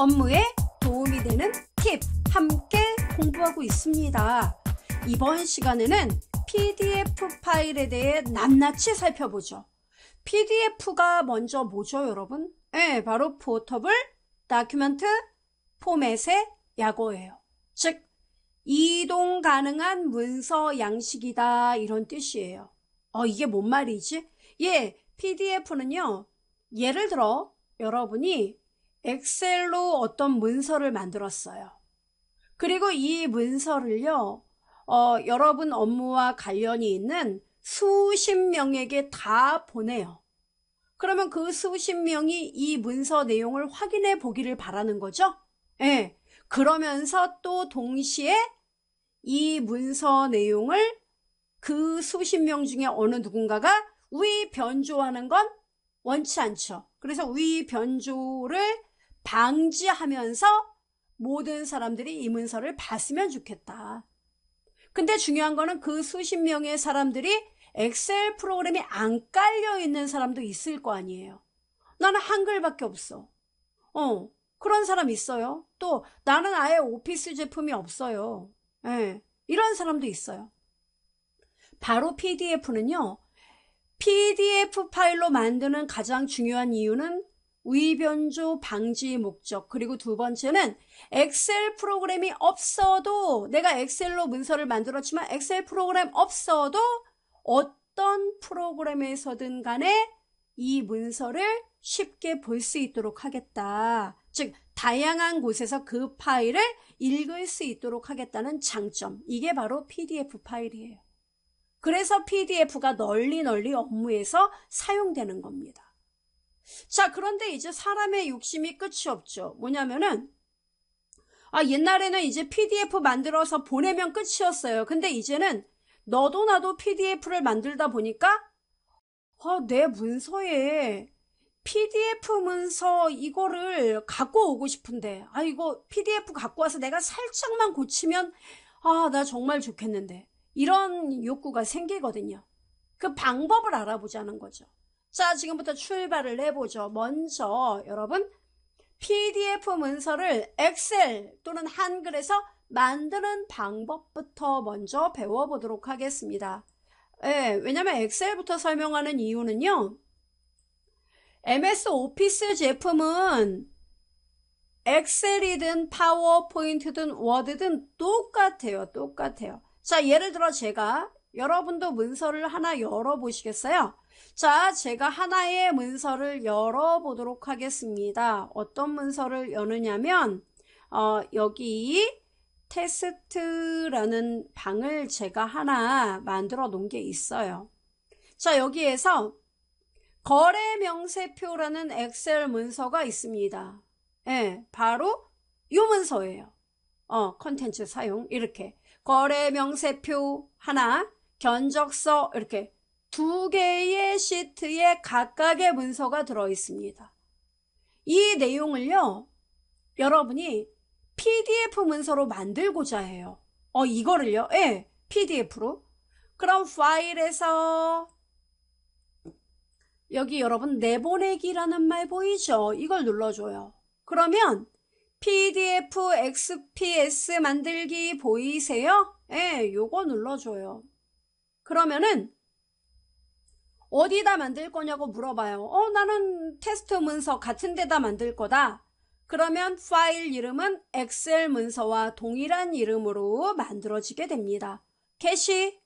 업무에 도움이 되는 팁 함께 공부하고 있습니다. 이번 시간에는 PDF 파일에 대해 낱낱이 살펴보죠. PDF가 먼저 뭐죠, 여러분? 네, 바로 포터블 다큐멘트 포맷의 약어예요. 즉, 이동 가능한 문서 양식이다 이런 뜻이에요. 어, 이게 뭔 말이지? 예, PDF는요. 예를 들어 여러분이 엑셀로 어떤 문서를 만들었어요. 그리고 이 문서를요, 어, 여러분 업무와 관련이 있는 수십 명에게 다 보내요. 그러면 그 수십 명이 이 문서 내용을 확인해 보기를 바라는 거죠? 예. 네. 그러면서 또 동시에 이 문서 내용을 그 수십 명 중에 어느 누군가가 위 변조하는 건 원치 않죠. 그래서 위 변조를 방지하면서 모든 사람들이 이 문서를 봤으면 좋겠다. 근데 중요한 거는 그 수십 명의 사람들이 엑셀 프로그램이 안 깔려 있는 사람도 있을 거 아니에요. 나는 한글밖에 없어. 어, 그런 사람 있어요. 또 나는 아예 오피스 제품이 없어요. 예, 이런 사람도 있어요. 바로 PDF는요. PDF 파일로 만드는 가장 중요한 이유는 위변조 방지 목적 그리고 두 번째는 엑셀 프로그램이 없어도 내가 엑셀로 문서를 만들었지만 엑셀 프로그램 없어도 어떤 프로그램에서든 간에 이 문서를 쉽게 볼 수 있도록 하겠다. 즉 다양한 곳에서 그 파일을 읽을 수 있도록 하겠다는 장점. 이게 바로 PDF 파일이에요. 그래서 PDF가 널리 널리 업무에서 사용되는 겁니다. 자, 그런데 이제 사람의 욕심이 끝이 없죠. 뭐냐면은 아, 옛날에는 이제 PDF 만들어서 보내면 끝이었어요. 근데 이제는 너도 나도 PDF를 만들다 보니까 아, 내 문서에 PDF 문서 이거를 갖고 오고 싶은데 아 이거 PDF 갖고 와서 내가 살짝만 고치면 아 나 정말 좋겠는데 이런 욕구가 생기거든요. 그 방법을 알아보자는 거죠. 자, 지금부터 출발을 해보죠. 먼저 여러분 PDF 문서를 엑셀 또는 한글에서 만드는 방법부터 먼저 배워보도록 하겠습니다. 예, 왜냐면 엑셀부터 설명하는 이유는요. MS 오피스 제품은 엑셀이든 파워포인트든 워드든 똑같아요. 똑같아요. 자, 예를 들어 제가 여러분도 문서를 하나 열어보시겠어요? 자, 제가 하나의 문서를 열어보도록 하겠습니다. 어떤 문서를 여느냐면 어, 여기 테스트라는 방을 제가 하나 만들어 놓은 게 있어요. 자, 여기에서 거래 명세표라는 엑셀 문서가 있습니다. 예, 바로 이 문서예요. 어, 컨텐츠 사용 이렇게 거래 명세표 하나, 견적서 이렇게 두 개의 시트에 각각의 문서가 들어 있습니다. 이 내용을요, 여러분이 PDF 문서로 만들고자 해요. 어, 이거를요? 예, PDF로. 그럼 파일에서 여기 여러분 내보내기라는 말 보이죠? 이걸 눌러줘요. 그러면 PDF XPS 만들기 보이세요? 예, 요거 눌러줘요. 그러면은 어디다 만들 거냐고 물어봐요. 어, 나는 테스트 문서 같은 데다 만들 거다. 그러면 파일 이름은 엑셀 문서와 동일한 이름으로 만들어지게 됩니다. 캐시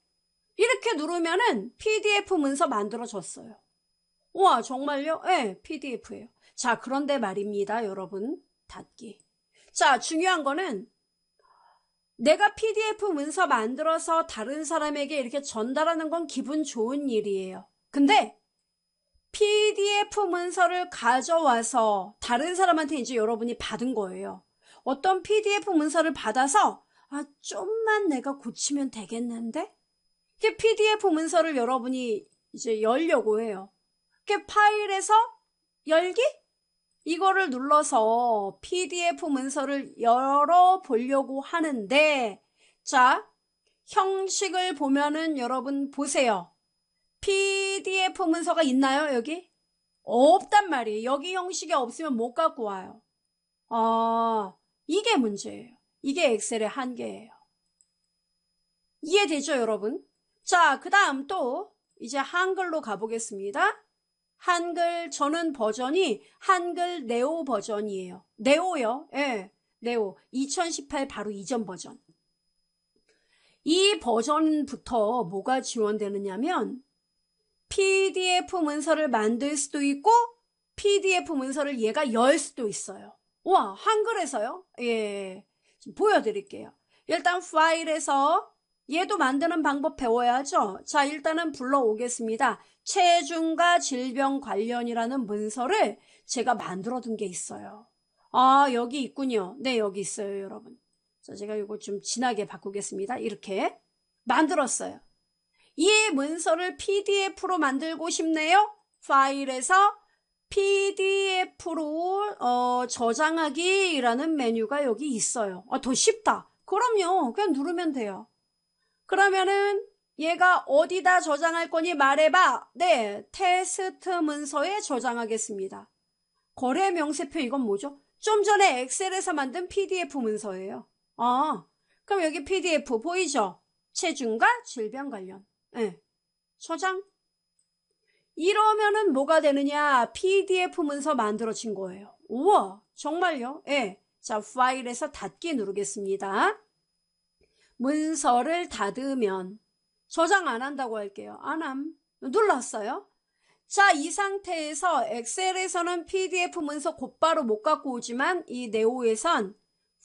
이렇게 누르면은 PDF 문서 만들어졌어요. 우와 정말요? 네, PDF예요. 자 그런데 말입니다 여러분 닫기. 자 중요한 거는 내가 PDF 문서 만들어서 다른 사람에게 이렇게 전달하는 건 기분 좋은 일이에요. 근데 PDF 문서를 가져와서 다른 사람한테 이제 여러분이 받은 거예요. 어떤 PDF 문서를 받아서 아 좀만 내가 고치면 되겠는데? 이게 PDF 문서를 여러분이 이제 열려고 해요. 이게 파일에서 열기? 이거를 눌러서 PDF 문서를 열어 보려고 하는데 자, 형식을 보면은 여러분 보세요. PDF 문서가 있나요, 여기? 없단 말이에요. 여기 형식이 없으면 못 갖고 와요. 아, 이게 문제예요. 이게 엑셀의 한계예요. 이해되죠, 여러분? 자, 그 다음 또 이제 한글로 가보겠습니다. 한글, 저는 버전이 한글 네오 버전이에요. 네오요? 예, 네오. 2018 바로 이전 버전. 이 버전부터 뭐가 지원되느냐면 PDF 문서를 만들 수도 있고 PDF 문서를 얘가 열 수도 있어요. 와 한글에서요? 예, 좀 보여드릴게요. 일단 파일에서 얘도 만드는 방법 배워야죠. 자 일단은 불러오겠습니다. 체중과 질병 관련이라는 문서를 제가 만들어둔 게 있어요. 아 여기 있군요. 네 여기 있어요 여러분. 자 제가 이거 좀 진하게 바꾸겠습니다. 이렇게 만들었어요. 이 문서를 PDF로 만들고 싶네요. 파일에서 PDF로 어, 저장하기라는 메뉴가 여기 있어요. 아, 더 쉽다. 그럼요. 그냥 누르면 돼요. 그러면은 얘가 어디다 저장할 거니 말해봐. 네, 테스트 문서에 저장하겠습니다. 거래 명세표 이건 뭐죠? 좀 전에 엑셀에서 만든 PDF 문서예요. 아, 그럼 여기 PDF 보이죠? 체중과 질병 관련. 네. 예. 소장. 이러면은 뭐가 되느냐? PDF 문서 만들어진 거예요. 우와, 정말요? 예. 자, 파일에서 닫기 누르겠습니다. 문서를 닫으면 저장 안 한다고 할게요. 안함. 눌렀어요. 자, 이 상태에서 엑셀에서는 PDF 문서 곧바로 못 갖고 오지만 이 네오에선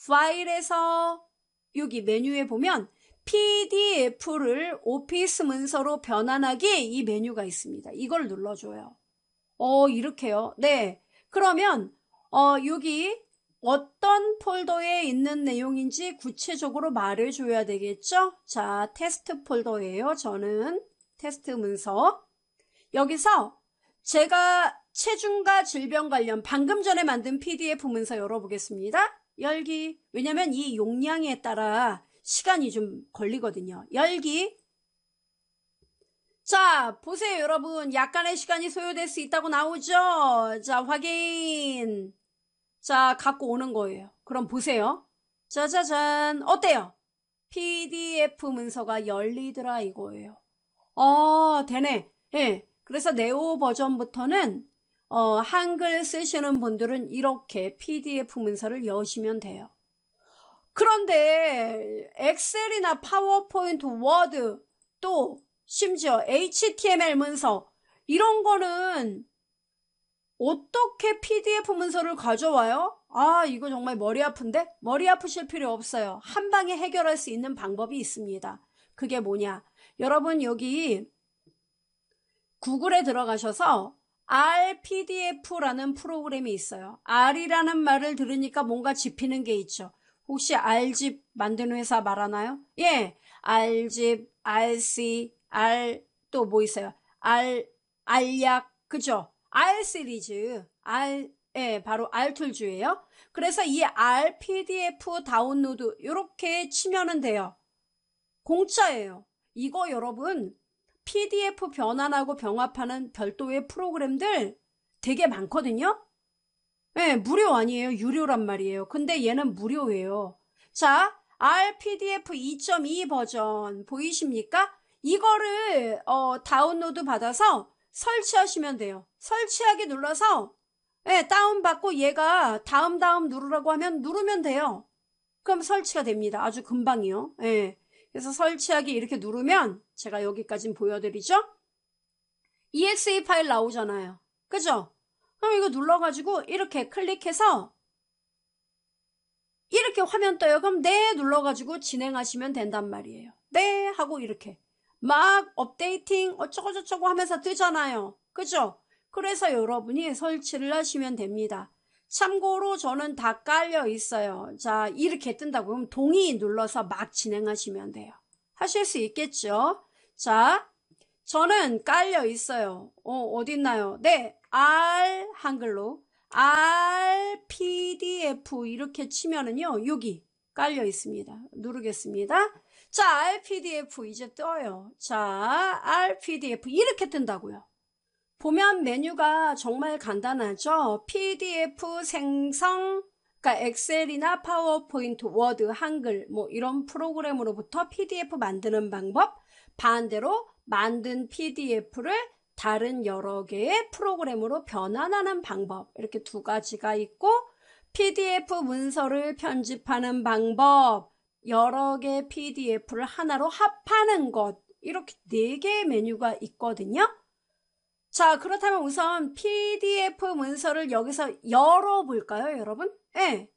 파일에서 여기 메뉴에 보면 PDF를 오피스 문서로 변환하기 이 메뉴가 있습니다. 이걸 눌러줘요. 어, 이렇게요. 네. 그러면, 어, 여기 어떤 폴더에 있는 내용인지 구체적으로 말해줘야 되겠죠? 자, 테스트 폴더예요. 저는 테스트 문서. 여기서 제가 체중과 질병 관련 방금 전에 만든 PDF 문서 열어보겠습니다. 열기. 왜냐면 이 용량에 따라 시간이 좀 걸리거든요. 열기. 자, 보세요, 여러분. 약간의 시간이 소요될 수 있다고 나오죠? 자, 확인. 자, 갖고 오는 거예요. 그럼 보세요. 짜자잔. 어때요? PDF 문서가 열리더라 이거예요. 어, 되네. 예. 그래서 네오 버전부터는 어, 한글 쓰시는 분들은 이렇게 PDF 문서를 여시면 돼요. 그런데 엑셀이나 파워포인트, 워드, 또 심지어 HTML 문서 이런 거는 어떻게 PDF 문서를 가져와요? 아, 이거 정말 머리 아픈데? 머리 아프실 필요 없어요. 한 방에 해결할 수 있는 방법이 있습니다. 그게 뭐냐? 여러분 여기 구글에 들어가셔서 RPDF라는 프로그램이 있어요. R이라는 말을 들으니까 뭔가 짚이는 게 있죠. 혹시 알집 만드는 회사 말하나요? 예. 알집, RC, R 또 뭐 있어요? 알, 알약, 그죠? R 시리즈, R, 예, 바로 R툴즈예요. 그래서 이 R PDF 다운로드 이렇게 치면은 돼요. 공짜예요. 이거 여러분 PDF 변환하고 병합하는 별도의 프로그램들 되게 많거든요. 네, 무료 아니에요. 유료란 말이에요. 근데 얘는 무료예요. 자, RPDF 2.2 버전 보이십니까? 이거를 어, 다운로드 받아서 설치하시면 돼요. 설치하기 눌러서 네, 다운받고 얘가 다음 다음 누르라고 하면 누르면 돼요. 그럼 설치가 됩니다. 아주 금방이요. 네, 그래서 설치하기 이렇게 누르면 제가 여기까지 보여드리죠. EXE e 파일 나오잖아요. 그죠? 그럼 이거 눌러가지고 이렇게 클릭해서 이렇게 화면 떠요. 그럼 네 눌러가지고 진행하시면 된단 말이에요. 네 하고 이렇게 막 업데이팅 어쩌고저쩌고 하면서 뜨잖아요. 그죠? 그래서 여러분이 설치를 하시면 됩니다. 참고로 저는 다 깔려 있어요. 자 이렇게 뜬다고 그럼 동의 눌러서 막 진행하시면 돼요. 하실 수 있겠죠? 자 저는 깔려 있어요. 어, 어딨나요? 네, R 한글로 R P D F 이렇게 치면은요 여기 깔려 있습니다. 누르겠습니다. 자 R P D F 이제 떠요. 자 R P D F 이렇게 뜬다고요. 보면 메뉴가 정말 간단하죠. PDF 생성 그니까 엑셀이나 파워포인트, 워드, 한글 뭐 이런 프로그램으로부터 PDF 만드는 방법 반대로 만든 PDF를 다른 여러 개의 프로그램으로 변환하는 방법 이렇게 두 가지가 있고 PDF 문서를 편집하는 방법 여러 개의 PDF를 하나로 합하는 것 이렇게 네 개의 메뉴가 있거든요. 자 그렇다면 우선 PDF 문서를 여기서 열어볼까요 여러분? 네.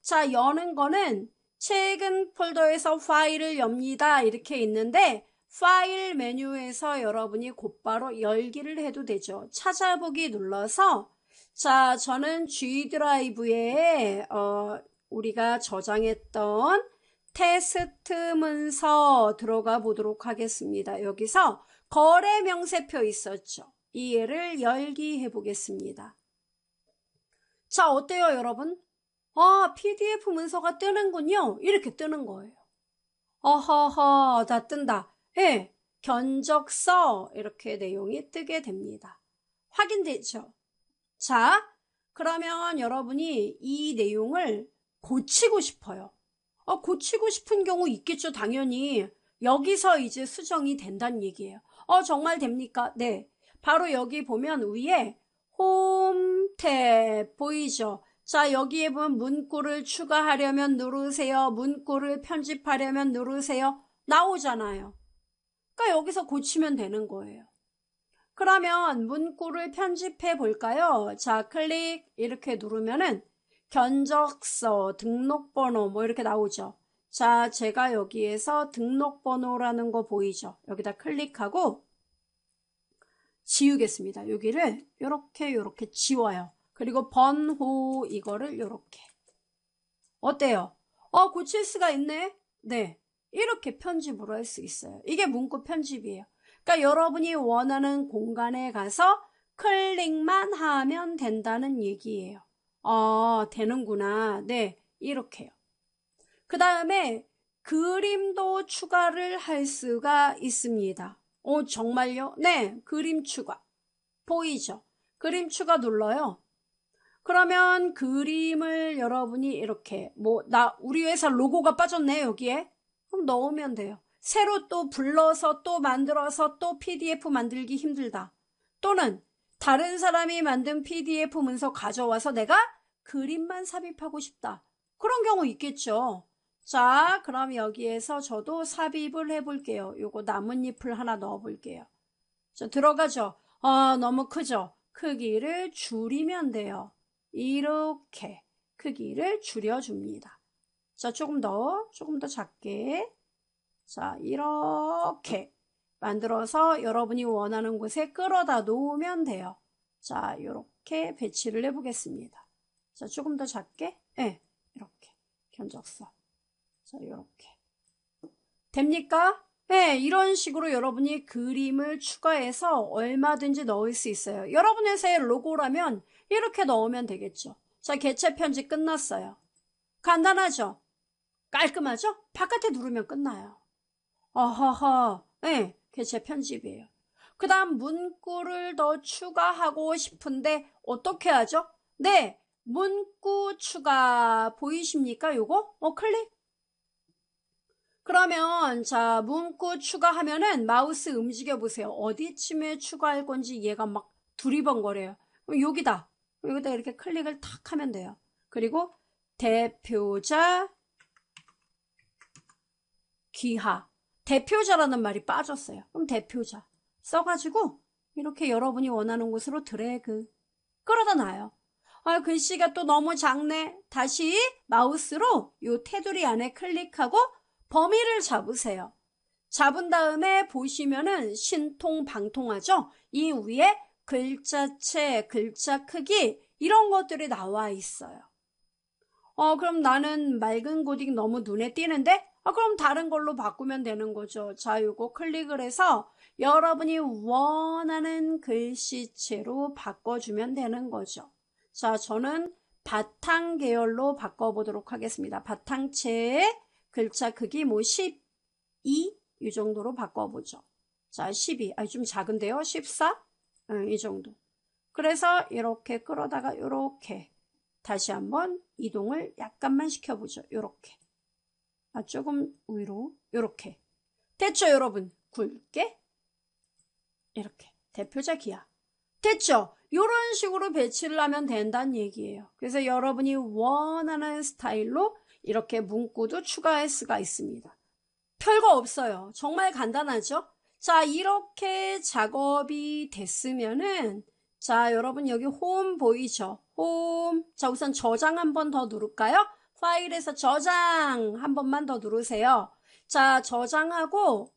자 여는 거는 최근 폴더에서 파일을 엽니다 이렇게 있는데 파일 메뉴에서 여러분이 곧바로 열기를 해도 되죠. 찾아보기 눌러서 자 저는 G 드라이브에 어, 우리가 저장했던 테스트 문서 들어가 보도록 하겠습니다. 여기서 거래 명세표 있었죠. 이 얘를 열기해 보겠습니다. 자 어때요 여러분? 아 PDF 문서가 뜨는군요. 이렇게 뜨는 거예요. 어허허 다 뜬다. 예, 견적서 이렇게 내용이 뜨게 됩니다. 확인되죠? 자, 그러면 여러분이 이 내용을 고치고 싶어요. 어, 고치고 싶은 경우 있겠죠, 당연히. 여기서 이제 수정이 된다는 얘기예요. 어, 정말 됩니까? 네. 바로 여기 보면 위에 홈탭 보이죠? 자, 여기에 보면 문구를 추가하려면 누르세요. 문구를 편집하려면 누르세요. 나오잖아요. 그러니까 여기서 고치면 되는 거예요. 그러면 문구를 편집해 볼까요? 자, 클릭 이렇게 누르면은 견적서, 등록번호 뭐 이렇게 나오죠. 자, 제가 여기에서 등록번호라는 거 보이죠? 여기다 클릭하고 지우겠습니다. 여기를 이렇게 이렇게 지워요. 그리고 번호 이거를 이렇게 어때요? 어, 고칠 수가 있네? 네. 이렇게 편집으로 할 수 있어요. 이게 문구 편집이에요. 그러니까 여러분이 원하는 공간에 가서 클릭만 하면 된다는 얘기예요. 어, 되는구나. 네, 이렇게요. 그 다음에 그림도 추가를 할 수가 있습니다. 어, 정말요? 네, 그림 추가. 보이죠? 그림 추가 눌러요. 그러면 그림을 여러분이 이렇게, 뭐, 나, 우리 회사 로고가 빠졌네, 여기에. 그럼 넣으면 돼요. 새로 또 불러서 또 만들어서 또 PDF 만들기 힘들다. 또는 다른 사람이 만든 PDF 문서 가져와서 내가 그림만 삽입하고 싶다. 그런 경우 있겠죠. 자, 그럼 여기에서 저도 삽입을 해볼게요. 요거 나뭇잎을 하나 넣어볼게요. 자, 들어가죠. 아, 너무 크죠? 크기를 줄이면 돼요. 이렇게 크기를 줄여줍니다. 자, 조금 더, 조금 더 작게. 자, 이렇게 만들어서 여러분이 원하는 곳에 끌어다 놓으면 돼요. 자, 이렇게 배치를 해보겠습니다. 자, 조금 더 작게. 예, 네, 이렇게. 견적서 자, 이렇게. 됩니까? 네, 이런 식으로 여러분이 그림을 추가해서 얼마든지 넣을 수 있어요. 여러분 회사의 로고라면 이렇게 넣으면 되겠죠. 자, 개체 편지 끝났어요. 간단하죠? 깔끔하죠? 바깥에 누르면 끝나요. 어허허, 네, 그게 제 편집이에요. 그 다음 문구를 더 추가하고 싶은데 어떻게 하죠? 네, 문구 추가 보이십니까? 요거? 어, 클릭. 그러면 자 문구 추가하면은 마우스 움직여 보세요. 어디쯤에 추가할 건지 얘가 막 두리번거려요. 여기다. 여기다 이렇게 클릭을 탁 하면 돼요. 그리고 대표자 귀하, 대표자라는 말이 빠졌어요. 그럼 대표자 써가지고 이렇게 여러분이 원하는 곳으로 드래그 끌어다 놔요. 아, 글씨가 또 너무 작네. 다시 마우스로 이 테두리 안에 클릭하고 범위를 잡으세요. 잡은 다음에 보시면은 신통, 방통하죠? 이 위에 글자체, 글자 크기 이런 것들이 나와 있어요. 어, 그럼 나는 맑은 고딕 너무 눈에 띄는데 아, 그럼 다른 걸로 바꾸면 되는 거죠. 자, 요거 클릭을 해서 여러분이 원하는 글씨체로 바꿔주면 되는 거죠. 자, 저는 바탕 계열로 바꿔보도록 하겠습니다. 바탕체의 글자 크기 뭐 12, 이 정도로 바꿔보죠. 자, 12. 아, 좀 작은데요? 14? 응, 어, 이 정도. 그래서 이렇게 끌어다가 이렇게 다시 한번 이동을 약간만 시켜보죠. 이렇게. 아, 조금 위로 요렇게 됐죠 여러분 굵게 이렇게 대표자 기하 됐죠? 이런 식으로 배치를 하면 된다는 얘기예요. 그래서 여러분이 원하는 스타일로 이렇게 문구도 추가할 수가 있습니다. 별거 없어요. 정말 간단하죠? 자, 이렇게 작업이 됐으면은 자, 여러분 여기 홈 보이죠? 홈. 자, 우선 저장 한번 더 누를까요? 파일에서 저장 한 번만 더 누르세요. 자, 저장하고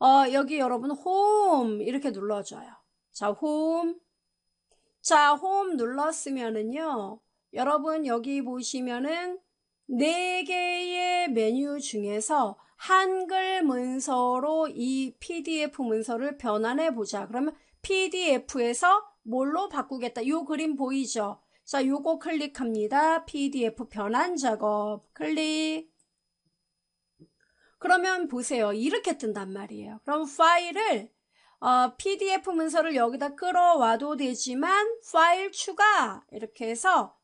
어, 여기 여러분 홈 이렇게 눌러줘요. 자, 홈. 자, 홈 눌렀으면은요. 여러분 여기 보시면은 네 개의 메뉴 중에서 한글 문서로 이 PDF 문서를 변환해 보자. 그러면 PDF에서 뭘로 바꾸겠다. 요 그림 보이죠? 자, 요거 클릭합니다. PDF 변환 작업 클릭. 그러면 보세요. 이렇게 뜬단 말이에요. 그럼 파일을 어, PDF 문서를 여기다 끌어와도 되지만 파일 추가 이렇게 해서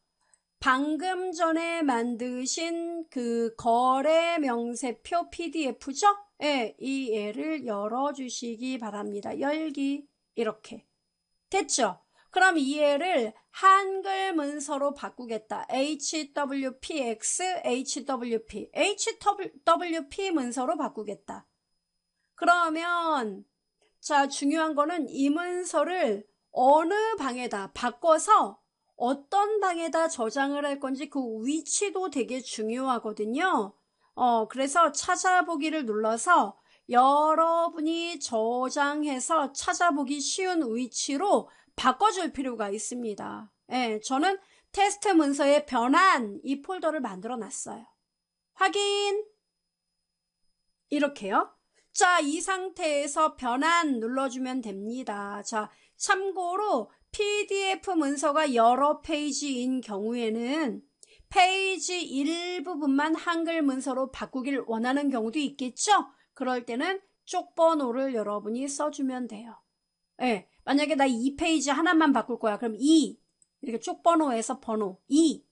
방금 전에 만드신 그 거래 명세표 PDF죠? 예, 이애를 열어주시기 바랍니다. 열기 이렇게 됐죠? 그럼 이 애를 한글 문서로 바꾸겠다. HWPX, HWP, HWP 문서로 바꾸겠다. 그러면 자 중요한 거는 이 문서를 어느 방에다 바꿔서 어떤 방에다 저장을 할 건지 그 위치도 되게 중요하거든요. 어, 그래서 찾아보기를 눌러서 여러분이 저장해서 찾아보기 쉬운 위치로 바꿔줄 필요가 있습니다. 예, 저는 테스트 문서에 변환 이 폴더를 만들어 놨어요. 확인 이렇게요. 자, 이 상태에서 변환 눌러주면 됩니다. 자, 참고로 PDF 문서가 여러 페이지인 경우에는 페이지 일부분만 한글 문서로 바꾸길 원하는 경우도 있겠죠? 그럴 때는 쪽번호를 여러분이 써주면 돼요. 예. 네, 만약에 나 이페이지 하나만 바꿀 거야. 그럼 2 이렇게 쪽 번호에서 번호 2,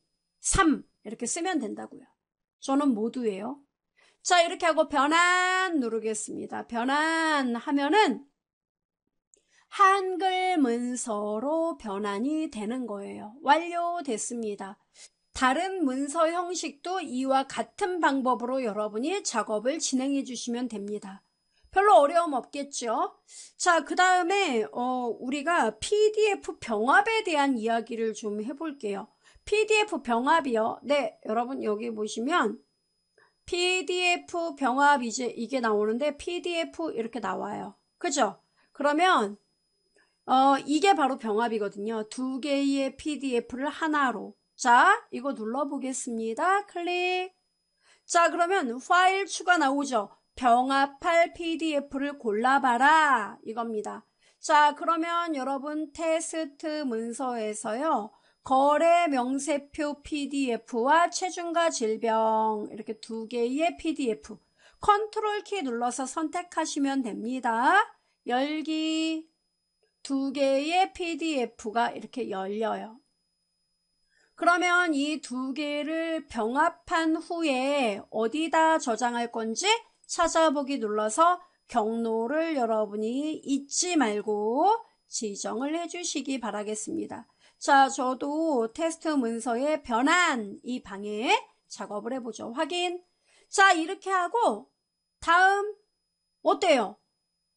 3 이렇게 쓰면 된다고요. 저는 모두예요. 자 이렇게 하고 변환 누르겠습니다. 변환 하면은 한글 문서로 변환이 되는 거예요. 완료됐습니다. 다른 문서 형식도 이와 같은 방법으로 여러분이 작업을 진행해 주시면 됩니다. 별로 어려움 없겠죠? 자, 그 다음에 어, 우리가 PDF 병합에 대한 이야기를 좀 해볼게요. PDF 병합이요. 네, 여러분 여기 보시면 PDF 병합 이제 이게 나오는데 PDF 이렇게 나와요. 그죠? 그러면 어, 이게 바로 병합이거든요. 두 개의 PDF를 하나로. 자, 이거 눌러보겠습니다. 클릭. 자, 그러면 파일 추가 나오죠. 병합할 PDF를 골라봐라 이겁니다. 자 그러면 여러분 테스트 문서에서요. 거래 명세표 PDF와 체중과 질병 이렇게 두 개의 PDF 컨트롤 키 눌러서 선택하시면 됩니다. 열기 두 개의 PDF가 이렇게 열려요. 그러면 이 두 개를 병합한 후에 어디다 저장할 건지 찾아보기 눌러서 경로를 여러분이 잊지 말고 지정을 해주시기 바라겠습니다. 자, 저도 테스트 문서의 변환 이 방에 작업을 해보죠. 확인. 자, 이렇게 하고 다음 어때요?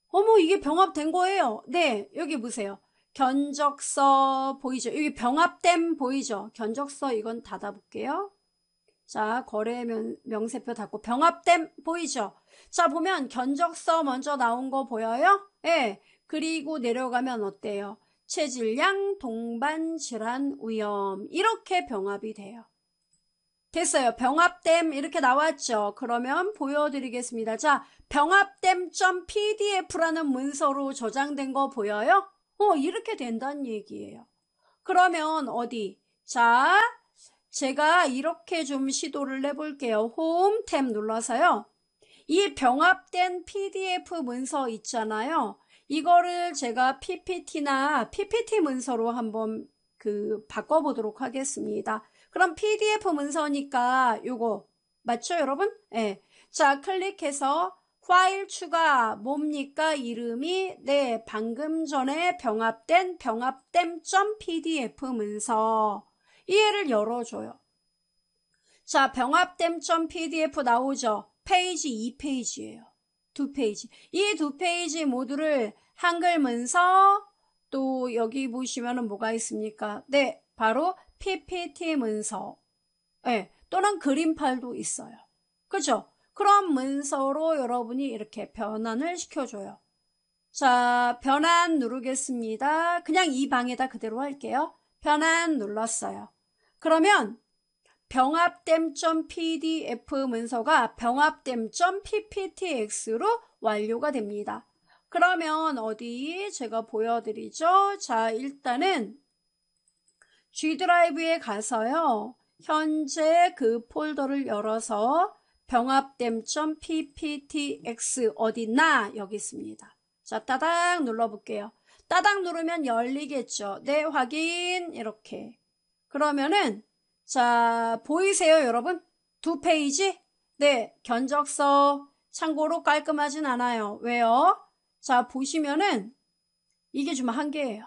어머, 이게 병합된 거예요. 네, 여기 보세요. 견적서 보이죠? 여기 병합됨 보이죠? 견적서 이건 닫아볼게요. 자, 거래 명세표 닫고 병합됨 보이죠? 자, 보면 견적서 먼저 나온 거 보여요? 예. 그리고 내려가면 어때요? 체질량, 동반, 질환, 위험 이렇게 병합이 돼요. 됐어요. 병합됨 이렇게 나왔죠. 그러면 보여드리겠습니다. 자, 병합됨.pdf라는 문서로 저장된 거 보여요? 어, 이렇게 된다는 얘기예요. 그러면 어디? 자, 제가 이렇게 좀 시도를 해볼게요. 홈, 탭 눌러서요. 이 병합된 PDF 문서 있잖아요. 이거를 제가 PPT나 PPT 문서로 한번 그 바꿔보도록 하겠습니다. 그럼 PDF 문서니까 요거 맞죠 여러분? 예. 네. 자 클릭해서 파일 추가 뭡니까 이름이 네 방금 전에 병합된 병합됨.pdf 문서 이해를 열어줘요. 자, 병합댐.pdf 나오죠? 페이지 2페이지예요. 두 페이지. 이 두 페이지 모두를 한글 문서 또 여기 보시면은 뭐가 있습니까? 네, 바로 PPT 문서. 예, 네, 또는 그림 파일도 있어요. 그죠? 그런 문서로 여러분이 이렇게 변환을 시켜줘요. 자, 변환 누르겠습니다. 그냥 이 방에다 그대로 할게요. 변환 눌렀어요. 그러면 병합됨.pdf 문서가 병합됨.pptx로 완료가 됩니다. 그러면 어디 제가 보여드리죠? 자, 일단은 G 드라이브에 가서요. 현재 그 폴더를 열어서 병합됨.pptx 어딨나? 여기 있습니다. 자, 따닥 눌러볼게요. 따닥 누르면 열리겠죠. 네, 확인. 이렇게. 그러면은 자 보이세요 여러분? 두 페이지? 네 견적서 참고로 깔끔하진 않아요. 왜요? 자 보시면은 이게 좀 한계예요.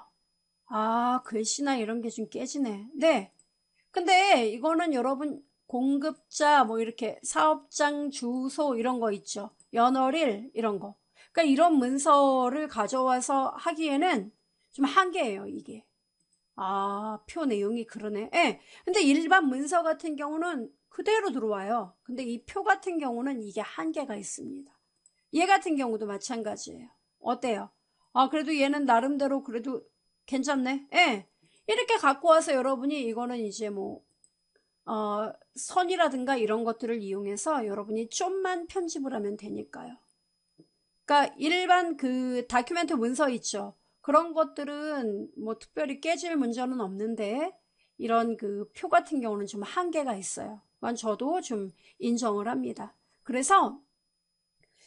아 글씨나 이런 게 좀 깨지네. 네 근데 이거는 여러분 공급자 뭐 이렇게 사업장 주소 이런 거 있죠. 연월일 이런 거. 그러니까 이런 문서를 가져와서 하기에는 좀 한계예요 이게. 아, 표 내용이 그러네. 예. 근데 일반 문서 같은 경우는 그대로 들어와요. 근데 이 표 같은 경우는 이게 한계가 있습니다. 얘 같은 경우도 마찬가지예요. 어때요? 아, 그래도 얘는 나름대로 그래도 괜찮네. 예. 이렇게 갖고 와서 여러분이 이거는 이제 뭐, 어, 선이라든가 이런 것들을 이용해서 여러분이 좀만 편집을 하면 되니까요. 그러니까 일반 그 다큐멘트 문서 있죠. 그런 것들은 뭐 특별히 깨질 문제는 없는데 이런 그 표 같은 경우는 좀 한계가 있어요. 만 저도 좀 인정을 합니다. 그래서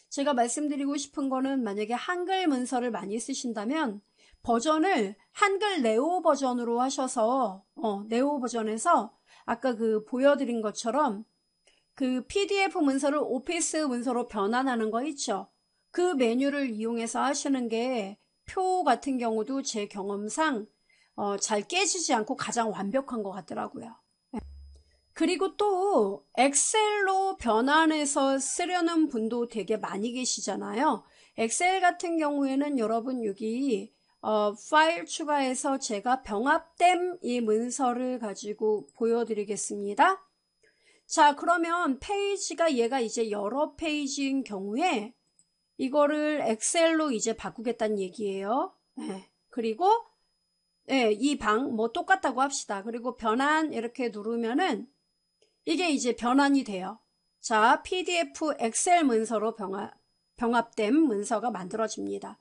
제가 말씀드리고 싶은 거는 만약에 한글 문서를 많이 쓰신다면 버전을 한글 네오 버전으로 하셔서 어, 네오 버전에서 아까 그 보여드린 것처럼 그 PDF 문서를 오피스 문서로 변환하는 거 있죠. 그 메뉴를 이용해서 하시는 게표 같은 경우도 제 경험상 어, 잘 깨지지 않고 가장 완벽한 것 같더라고요. 예. 그리고 또 엑셀로 변환해서 쓰려는 분도 되게 많이 계시잖아요. 엑셀 같은 경우에는 여러분 여기 어, 파일 추가해서 제가 병합됨이 문서를 가지고 보여드리겠습니다. 자 그러면 페이지가 얘가 이제 여러 페이지인 경우에 이거를 엑셀로 이제 바꾸겠다는 얘기예요. 네. 그리고 네, 예, 이방 뭐 똑같다고 합시다. 그리고 변환 이렇게 누르면은 이게 이제 변환이 돼요. 자, PDF 엑셀 문서로 병합, 병합된 문서가 만들어집니다.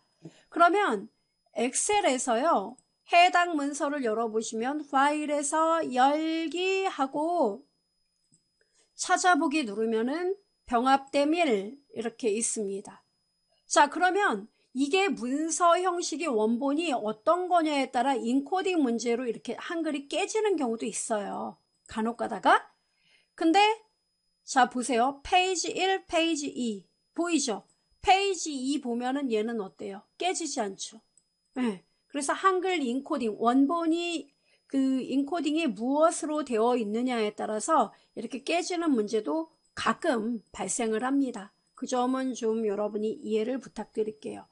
그러면 엑셀에서요. 해당 문서를 열어보시면 파일에서 열기 하고 찾아보기 누르면은 병합됨 1 이렇게 있습니다. 자, 그러면 이게 문서 형식의 원본이 어떤 거냐에 따라 인코딩 문제로 이렇게 한글이 깨지는 경우도 있어요. 간혹 가다가. 근데 자, 보세요. 페이지 1, 페이지 2. 보이죠? 페이지 2 보면은 얘는 어때요? 깨지지 않죠. 네. 그래서 한글 인코딩, 원본이 그 인코딩이 무엇으로 되어 있느냐에 따라서 이렇게 깨지는 문제도 가끔 발생을 합니다. 그 점은 좀 여러분이 이해를 부탁드릴게요.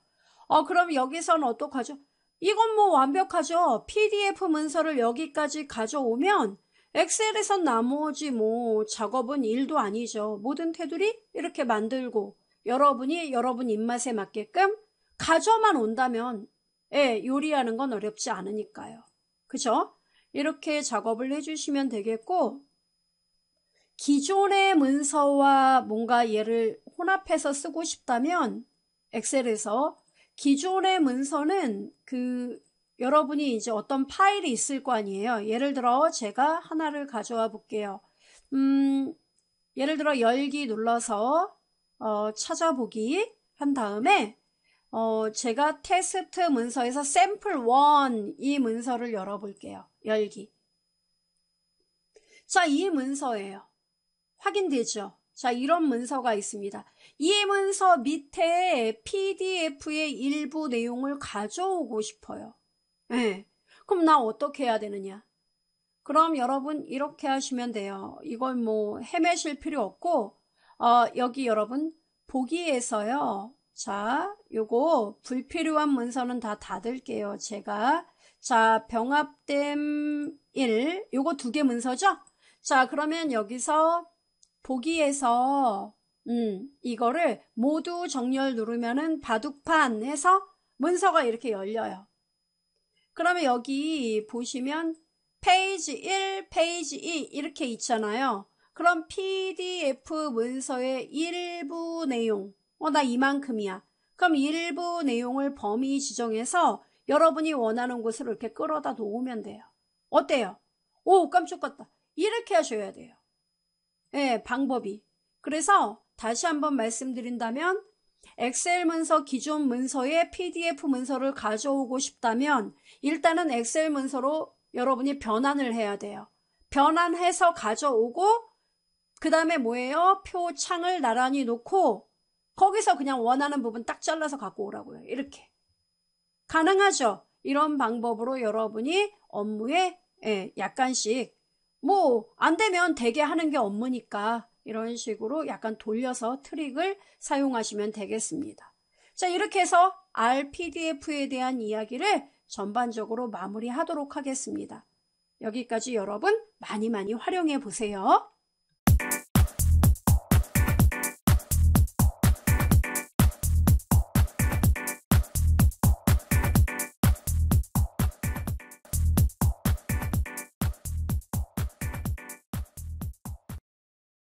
어, 그럼 여기선 어떡하죠? 이건 뭐 완벽하죠? PDF 문서를 여기까지 가져오면 엑셀에선 나머지 뭐 작업은 일도 아니죠. 모든 테두리 이렇게 만들고 여러분이 여러분 입맛에 맞게끔 가져만 온다면 예, 요리하는 건 어렵지 않으니까요. 그죠? 이렇게 작업을 해주시면 되겠고 기존의 문서와 뭔가 얘를 혼합해서 쓰고 싶다면 엑셀에서 기존의 문서는 그 여러분이 이제 어떤 파일이 있을 거 아니에요. 예를 들어 제가 하나를 가져와 볼게요. 음, 예를 들어 열기 눌러서 어, 찾아보기 한 다음에 어, 제가 테스트 문서에서 샘플 1 이 문서를 열어볼게요. 열기. 자, 이 문서예요. 확인되죠. 자, 이런 문서가 있습니다. 이 문서 밑에 PDF의 일부 내용을 가져오고 싶어요. 네. 그럼 나 어떻게 해야 되느냐? 그럼 여러분 이렇게 하시면 돼요. 이걸 뭐 헤매실 필요 없고 어, 여기 여러분 보기에서요. 자, 요거 불필요한 문서는 다 닫을게요. 제가 자, 병합됨 1 요거 두 개 문서죠? 자, 그러면 여기서 보기에서 음, 이거를 모두 정렬 누르면은 바둑판 해서 문서가 이렇게 열려요. 그러면 여기 보시면 페이지 1, 페이지 2 이렇게 있잖아요. 그럼 PDF 문서의 일부 내용, 어, 나 이만큼이야. 그럼 일부 내용을 범위 지정해서 여러분이 원하는 곳으로 이렇게 끌어다 놓으면 돼요. 어때요? 오, 깜짝 같다. 이렇게 하셔야 돼요. 네, 방법이. 그래서 다시 한번 말씀드린다면 엑셀 문서 기존 문서에 PDF 문서를 가져오고 싶다면 일단은 엑셀 문서로 여러분이 변환을 해야 돼요. 변환해서 가져오고 그 다음에 뭐예요? 표창을 나란히 놓고 거기서 그냥 원하는 부분 딱 잘라서 갖고 오라고요. 이렇게. 가능하죠? 이런 방법으로 여러분이 업무에 예, 약간씩 뭐안 되면 되게 하는 게 업무니까 이런 식으로 약간 돌려서 트릭을 사용하시면 되겠습니다. 자 이렇게 해서 RPDF에 대한 이야기를 전반적으로 마무리하도록 하겠습니다. 여기까지 여러분 많이 많이 활용해 보세요.